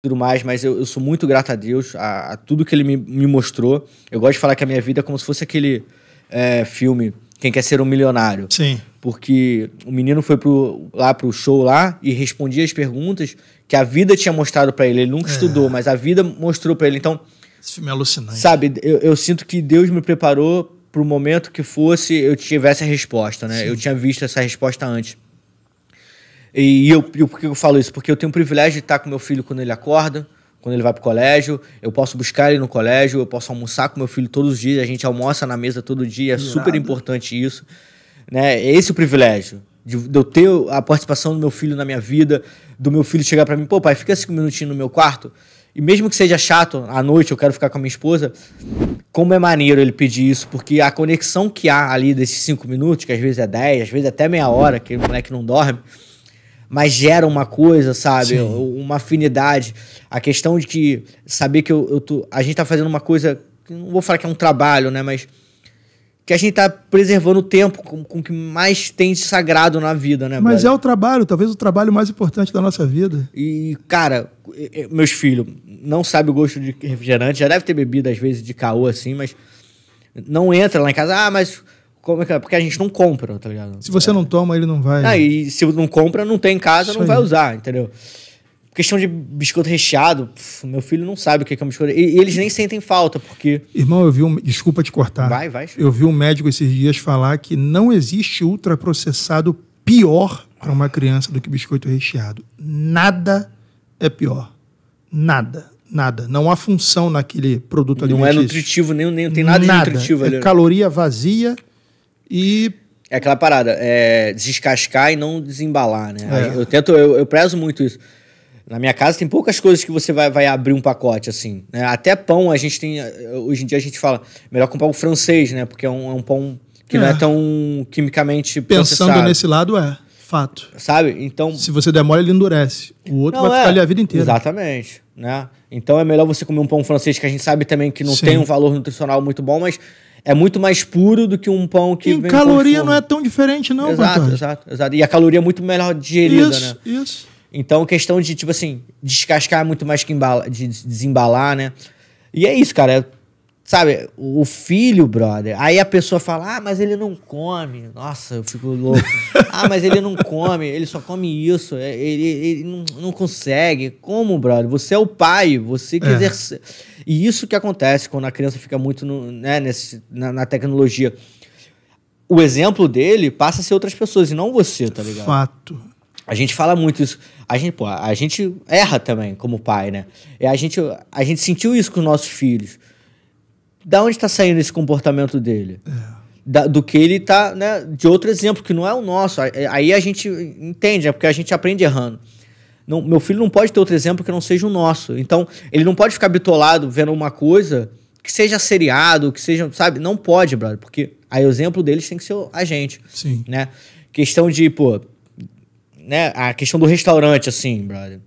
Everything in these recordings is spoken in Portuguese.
tudo mais, mas eu, eu sou muito grato a Deus, a, a tudo que ele me, me, mostrou. Eu gosto de falar que a minha vida é como se fosse aquele é, filme Quem Quer Ser um Milionário. Sim. Porque o menino foi pro, lá pro show lá e respondia as perguntas que a vida tinha mostrado para ele. Ele nunca é. estudou, mas a vida mostrou para ele. Então. Esse filme é alucinante. Sabe, eu, eu sinto que Deus me preparou pro momento que fosse eu tivesse a resposta, né? Sim. Eu tinha visto essa resposta antes. E eu, eu, por que eu falo isso? Porque eu tenho o privilégio de estar com meu filho quando ele acorda, quando ele vai para o colégio, eu posso buscar ele no colégio, eu posso almoçar com meu filho todos os dias, a gente almoça na mesa todo dia, é super importante isso. Né? É esse é o privilégio de, eu ter a participação do meu filho na minha vida, do meu filho chegar para mim, pô, pai, fica cinco minutinhos no meu quarto. E mesmo que seja chato, à noite eu quero ficar com a minha esposa, como é maneiro ele pedir isso, porque a conexão que há ali desses cinco minutos, que às vezes é dez, às vezes é até meia hora, que o moleque não dorme, mas gera uma coisa, sabe? Sim. Uma afinidade. A questão de que saber que eu, eu tô, a gente tá fazendo uma coisa, não vou falar que é um trabalho, né? Mas que a gente tá preservando o tempo com, com que mais tem de sagrado na vida, né? Mas brother? é o trabalho, talvez o trabalho mais importante da nossa vida. E, cara, meus filhos não sabem o gosto de refrigerante, já deve ter bebido às vezes de caô assim, mas não entra lá em casa, ah, mas como é que é? Porque a gente não compra, tá ligado? Se você é. não toma, ele não vai. Ah, e se não compra, não tem em casa, Isso não aí. vai usar, entendeu? Questão de biscoito recheado, pf, meu filho não sabe o que é um biscoito. E, e, eles nem sentem falta, porque. Irmão, eu vi um. Desculpa te cortar. Vai, vai. Eu vi um médico esses dias falar que não existe ultraprocessado pior para uma criança do que biscoito recheado. Nada é pior. Nada nada. Não há função naquele produto alimentício. Não é nutritivo, nem, nem tem nada, nada. de nutritivo é ali. É caloria vazia e. É aquela parada, é descascar e não desembalar, né? É. Eu tento, eu, eu prezo muito isso. Na minha casa tem poucas coisas que você vai, vai abrir um pacote, assim. Né? Até pão, a gente tem. Hoje em dia a gente fala, melhor comprar o um francês, né? Porque é um, é um pão que é. não é tão quimicamente Pensando processado. nesse lado, é. Fato. Sabe? Então. Se você demora, ele endurece. O outro não, vai é. ficar ali a vida inteira. Exatamente. Né? Então é melhor você comer um pão francês que a gente sabe também que não Sim. tem um valor nutricional muito bom, mas é muito mais puro do que um pão que em vem caloria não é tão diferente não, Exato, exato, exato. E a caloria é muito melhor digerida, isso, né? Isso. isso. Então, questão de tipo assim, descascar é muito mais que embala, de desembalar, né? E é isso, cara. É sabe, o filho, brother. Aí a pessoa fala: "Ah, mas ele não come". Nossa, eu fico louco. "Ah, mas ele não come, ele só come isso, é, ele, ele não, não consegue". Como, brother? Você é o pai, você que é. exerce. E isso que acontece quando a criança fica muito no, né, nesse, na, na, tecnologia. O exemplo dele passa a ser outras pessoas e não você, tá ligado? Fato. A gente fala muito isso. A gente, pô, a gente erra também como pai, né? E a gente, a gente sentiu isso com os nossos filhos da onde está saindo esse comportamento dele? É. Da, do que ele tá, né? De outro exemplo, que não é o nosso. Aí a gente entende, é porque a gente aprende errando. Não, meu filho não pode ter outro exemplo que não seja o nosso. Então, ele não pode ficar bitolado vendo uma coisa que seja seriado, que seja, sabe? Não pode, brother, porque aí o exemplo deles tem que ser a gente. Sim. Né? Questão de, pô, né? A questão do restaurante, assim, brother.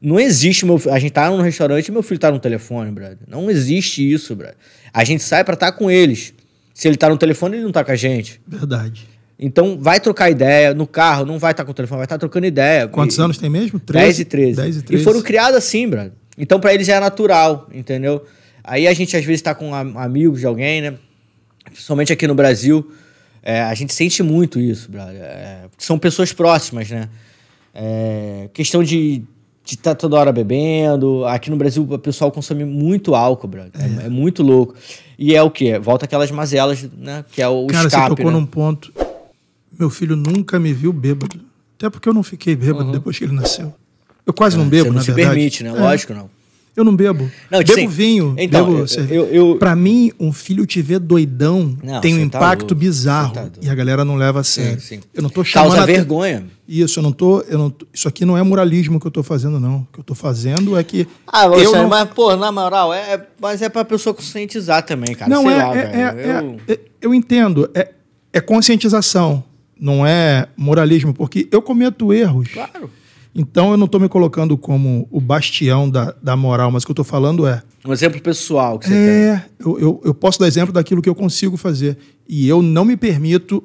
Não existe meu A gente tá num restaurante e meu filho tá no telefone, brother. Não existe isso, brother. A gente sai para estar tá com eles. Se ele tá no telefone, ele não tá com a gente. Verdade. Então, vai trocar ideia no carro, não vai estar tá com o telefone, vai estar tá trocando ideia. Quantos e, anos tem mesmo? 13? 10 e 13. 10 e 13. E foram criados assim, brother. Então, para eles é natural, entendeu? Aí a gente, às vezes, tá com amigos de alguém, né? Principalmente aqui no Brasil, é, a gente sente muito isso, brother. É, são pessoas próximas, né? É, questão de de estar tá toda hora bebendo. Aqui no Brasil o pessoal consome muito álcool, brother. É. é, muito louco. E é o quê? Volta aquelas mazelas, né? Que é o Cara, escape, você tocou né? num ponto. Meu filho nunca me viu bêbado. Até porque eu não fiquei bêbado uhum. depois que ele nasceu. Eu quase é, não bebo, você não na se verdade. permite, né? É. Lógico, não. Eu não bebo. Não, bebo vinho, então, bebo Eu, eu, eu... Pra mim, um filho te ver doidão não, tem um tá impacto tá bizarro. Tá e a galera não leva a sério. Sim, sim. Eu não tô chamando... Causa a... vergonha. Isso, eu não tô, eu não Isso aqui não é moralismo que eu tô fazendo, não. O que eu tô fazendo é que... Ah, eu não... mas, pô, na moral, é, é, mas é pra pessoa conscientizar também, cara. Não, sei é, lá, é é, é, é, eu... entendo. É, é conscientização, não é moralismo. Porque eu cometo erros. Claro então eu não estou me colocando como o bastião da, da moral, mas o que eu estou falando é. Um exemplo pessoal que você é, tem. Eu, eu, eu, posso dar exemplo daquilo que eu consigo fazer. E eu não me permito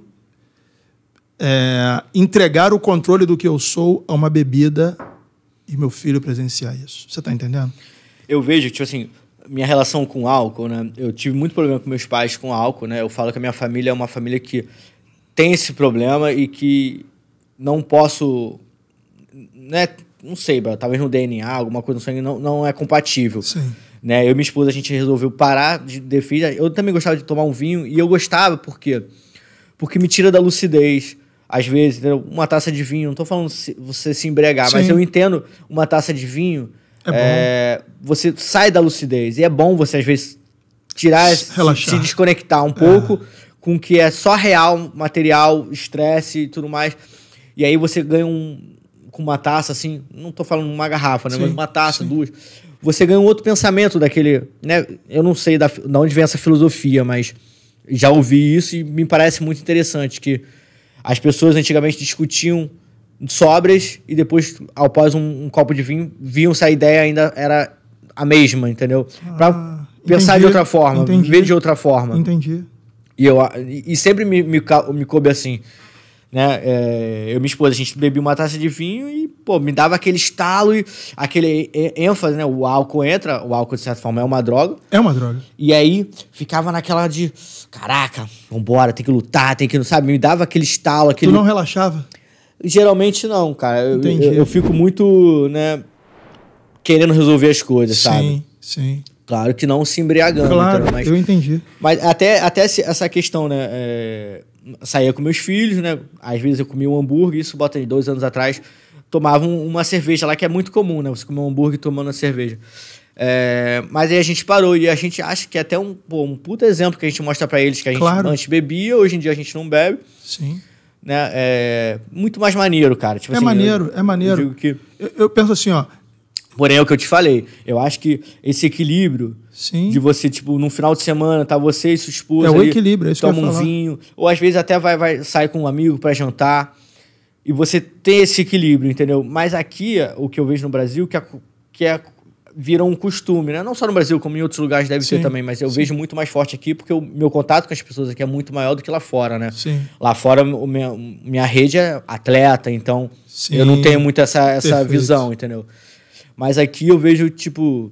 é, entregar o controle do que eu sou a uma bebida e meu filho presenciar isso. Você está entendendo? Eu vejo, tipo assim, minha relação com álcool, né? Eu tive muito problema com meus pais com álcool, né? Eu falo que a minha família é uma família que tem esse problema e que não posso né, não sei, talvez no DNA, alguma coisa no sangue, não, não é compatível. Sim. Né? Eu e minha esposa, a gente resolveu parar de defesa Eu também gostava de tomar um vinho, e eu gostava, por quê? Porque me tira da lucidez. Às vezes, entendeu? uma taça de vinho, não estou falando se, você se embriagar, Sim. mas eu entendo uma taça de vinho, é é, você sai da lucidez. E é bom você, às vezes, tirar, se desconectar um pouco é. com o que é só real, material, estresse e tudo mais. E aí você ganha um, com uma taça, assim, não tô falando uma garrafa, né? Sim, mas uma taça, sim. duas. Você ganha um outro pensamento daquele, né? Eu não sei da, da onde vem essa filosofia, mas já ouvi isso e me parece muito interessante que as pessoas antigamente discutiam sobras e depois, após um, um copo de vinho, viam se a ideia ainda era a mesma, entendeu? Pra ah, pensar de outra forma, entendi, viver de outra forma. Entendi. E, eu, e sempre me, me, me coube assim né? É, eu e minha esposa, a gente bebia uma taça de vinho e, pô, me dava aquele estalo e aquele é, ênfase, né? O álcool entra, o álcool, de certa forma, é uma droga. É uma droga. E aí ficava naquela de, caraca, vambora, tem que lutar, tem que, não sabe? Me dava aquele estalo, aquele... Tu não relaxava? Geralmente não, cara. Eu, eu, eu, fico muito, né, querendo resolver as coisas, sim, sabe? Sim, sim. Claro que não se embriagando. Claro, então, mas, eu entendi. Mas até, até essa questão, né, é saía com meus filhos, né? Às vezes eu comia um hambúrguer, isso bota aí dois anos atrás, tomava um, uma cerveja lá, que é muito comum, né? Você comer um hambúrguer tomando uma cerveja. É, mas aí a gente parou e a gente acha que é até um, pô, um puta exemplo que a gente mostra para eles que a gente claro. antes bebia, hoje em dia a gente não bebe. Sim. Né? É muito mais maneiro, cara. Tipo é assim, maneiro, eu, é maneiro. que... eu, eu penso assim, ó, Porém, é o que eu te falei. Eu acho que esse equilíbrio Sim. de você, tipo, num final de semana, tá você e sua esposa. É o equilíbrio, é isso Toma um vinho. Ou às vezes até vai, vai sai com um amigo para jantar. E você tem esse equilíbrio, entendeu? Mas aqui, é o que eu vejo no Brasil, que, a, que é virou um costume, né? Não só no Brasil, como em outros lugares deve sim, ser também, mas eu sim. vejo muito mais forte aqui porque o meu contato com as pessoas aqui é muito maior do que lá fora, né? Sim. Lá fora, minha, minha rede é atleta, então eu não tenho muito essa, essa visão, entendeu? Mas aqui eu vejo, tipo,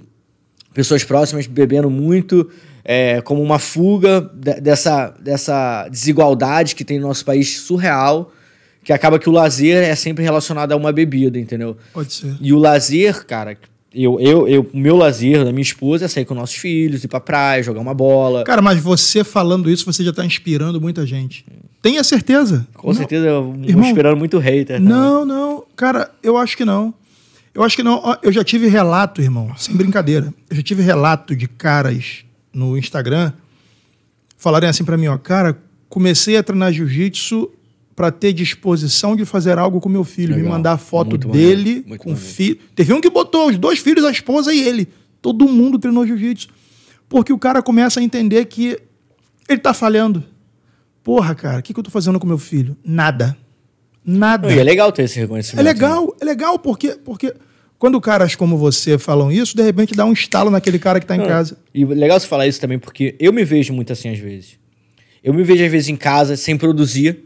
pessoas próximas bebendo muito, é, como uma fuga dessa, dessa desigualdade que tem no nosso país surreal, que acaba que o lazer é sempre relacionado a uma bebida, entendeu? Pode ser. E o lazer, cara, eu, eu, eu, meu lazer da minha esposa é sair com nossos filhos, ir pra praia, jogar uma bola. Cara, mas você falando isso, você já tá inspirando muita gente. Tenha certeza. Com não. certeza, eu Irmão, inspirando muito hater. Né? Não, também. não. Cara, eu acho que não. Eu acho que não. Eu já tive relato, irmão, sem brincadeira. Eu já tive relato de caras no Instagram falarem assim para mim, ó, cara, comecei a treinar jiu-jitsu para ter disposição de fazer algo com meu filho, Legal. me mandar foto Muito dele maneiro. com filho. Teve um que botou os dois filhos, a esposa e ele. Todo mundo treinou jiu-jitsu. Porque o cara começa a entender que ele tá falhando. Porra, cara, o que, que eu tô fazendo com meu filho? Nada. Nada. E é legal ter esse reconhecimento. É legal, né? é legal porque, porque quando caras como você falam isso, de repente dá um estalo naquele cara que está em ah. casa. E legal você falar isso também, porque eu me vejo muito assim às vezes. Eu me vejo às vezes em casa, sem produzir,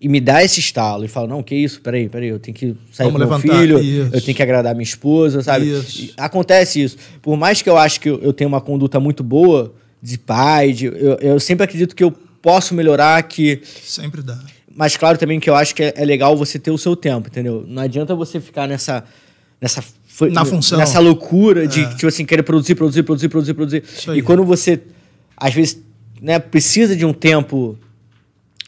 e me dá esse estalo. E falo, não, que isso, peraí, peraí, eu tenho que sair Vamos com meu filho, isso. eu tenho que agradar minha esposa, sabe? Isso. Acontece isso. Por mais que eu acho que eu, tenho uma conduta muito boa de pai, de, eu, eu sempre acredito que eu posso melhorar, que... Sempre dá. Mas claro também que eu acho que é, é legal você ter o seu tempo, entendeu? Não adianta você ficar nessa nessa na função. nessa loucura de tipo assim querer produzir, produzir, produzir, produzir, produzir. E quando você às vezes, né, precisa de um tempo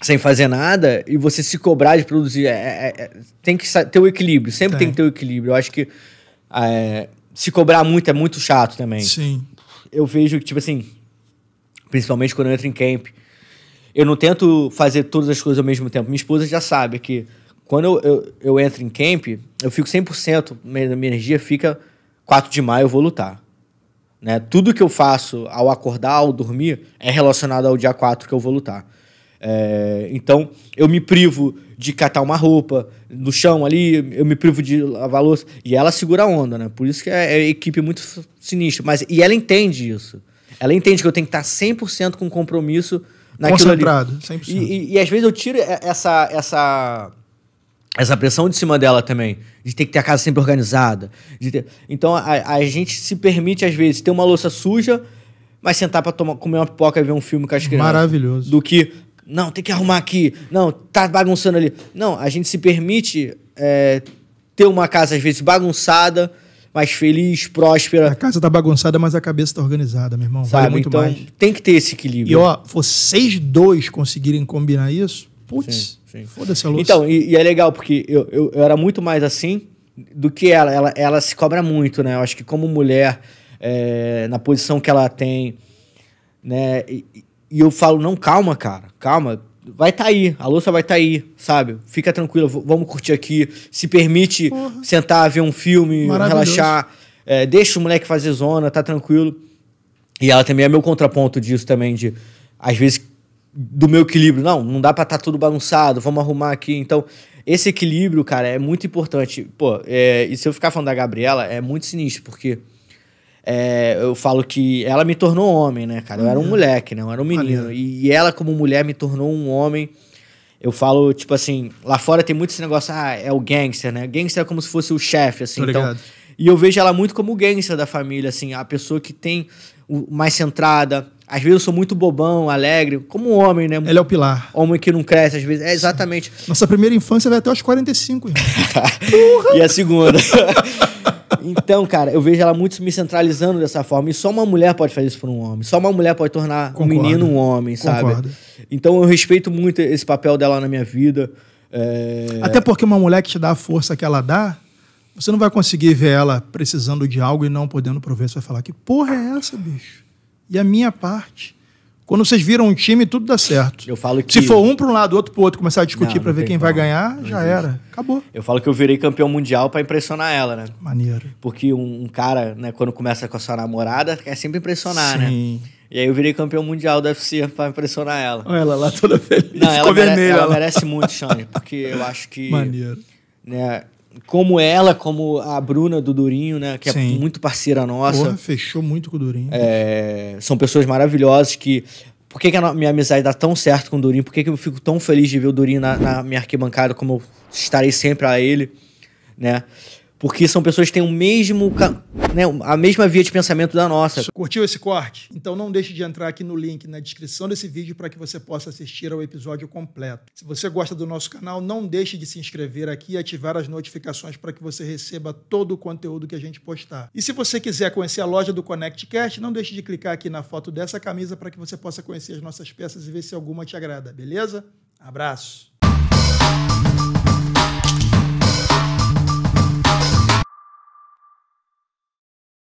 sem fazer nada e você se cobrar de produzir, é, é, é tem que ter o equilíbrio, sempre tem, tem que ter o equilíbrio. Eu acho que é, se cobrar muito é muito chato também. Sim. Eu vejo que tipo assim, principalmente quando eu entro em camp, eu não tento fazer todas as coisas ao mesmo tempo. Minha esposa já sabe que quando eu, eu, eu entro em camp, eu fico 100%, minha, minha energia fica 4 de maio eu vou lutar. Né? Tudo que eu faço ao acordar, ao dormir, é relacionado ao dia 4 que eu vou lutar. É, então, eu me privo de catar uma roupa no chão ali, eu me privo de lavar louça. E ela segura a onda, né? Por isso que é, é equipe muito sinistra. Mas, e ela entende isso. Ela entende que eu tenho que estar 100% com compromisso naquilo Concentrado, ali. 100%. E, e, e às vezes eu tiro essa, essa essa pressão de cima dela também, de ter que ter a casa sempre organizada. Ter... Então a, a, gente se permite, às vezes, ter uma louça suja, mas sentar pra tomar, comer uma pipoca e ver um filme com as crianças. Maravilhoso. Do que, não, tem que arrumar aqui, não, tá bagunçando ali. Não, a gente se permite é, ter uma casa, às vezes, bagunçada, mas feliz, próspera. A casa tá bagunçada, mas a cabeça tá organizada, meu irmão. Sabe? Vale muito então, mais. Tem que ter esse equilíbrio. E ó, vocês dois conseguirem combinar isso, putz. Sim Sim. Foda-se a louça. Então, e, e é legal, porque eu, eu, eu, era muito mais assim do que ela. ela. Ela se cobra muito, né? Eu acho que como mulher, é, na posição que ela tem, né? E, e, eu falo, não, calma, cara, calma. Vai tá aí, a louça vai tá aí, sabe? Fica tranquila, vamos curtir aqui. Se permite Porra. sentar, ver um filme, relaxar. É, deixa o moleque fazer zona, tá tranquilo. E ela também é meu contraponto disso também, de às vezes do meu equilíbrio. Não, não dá pra estar tá tudo bagunçado, vamos arrumar aqui. Então, esse equilíbrio, cara, é muito importante. Pô, é, e se eu ficar falando da Gabriela, é muito sinistro, porque é, eu falo que ela me tornou homem, né, cara? Eu era um uhum. moleque, né? Eu era um menino. E ela, como mulher, me tornou um homem. Eu falo, tipo assim, lá fora tem muito esse negócio, ah, é o gangster, né? Gangster é como se fosse o chefe, assim. Então, e eu vejo ela muito como o gangster da família, assim, a pessoa que tem o mais centrada, às vezes eu sou muito bobão, alegre, como um homem, né? Ele é o pilar. Homem que não cresce, às vezes. É, exatamente. Nossa primeira infância vai até os 45, Porra! E a segunda. então, cara, eu vejo ela muito me centralizando dessa forma. E só uma mulher pode fazer isso para um homem. Só uma mulher pode tornar Concordo. um menino um homem, sabe? Concordo. Então eu respeito muito esse papel dela na minha vida. É... Até porque uma mulher que te dá a força que ela dá, você não vai conseguir ver ela precisando de algo e não podendo prover. Você vai falar, que porra é essa, bicho? e a minha parte. Quando vocês viram um time, tudo dá certo. Eu falo que... Se for um para um lado, outro para o outro, começar a discutir para ver quem como. vai ganhar, não já existe. era. Acabou. Eu falo que eu virei campeão mundial para impressionar ela, né? Maneiro. Porque um cara, né, quando começa com a sua namorada, quer é sempre impressionar, né? Sim. né? E aí eu virei campeão mundial do UFC para impressionar ela. Olha ela lá toda feliz. Não, ela, vermelha, ela, ela merece muito, Xande, porque eu acho que... Maneiro. Né, como ela, como a Bruna do Durinho, né? Que é Sim. é muito parceira nossa. Porra, fechou muito com o Durinho. É, são pessoas maravilhosas que. Por que, que a minha amizade dá tão certo com o Durinho? Por que, que eu fico tão feliz de ver o Durinho na, na minha arquibancada, como eu estarei sempre a ele, né? Porque são pessoas que têm o mesmo, né, a mesma via de pensamento da nossa. Curtiu esse corte? Então não deixe de entrar aqui no link na descrição desse vídeo para que você possa assistir ao episódio completo. Se você gosta do nosso canal, não deixe de se inscrever aqui e ativar as notificações para que você receba todo o conteúdo que a gente postar. E se você quiser conhecer a loja do ConnectCast, não deixe de clicar aqui na foto dessa camisa para que você possa conhecer as nossas peças e ver se alguma te agrada, beleza? Abraço!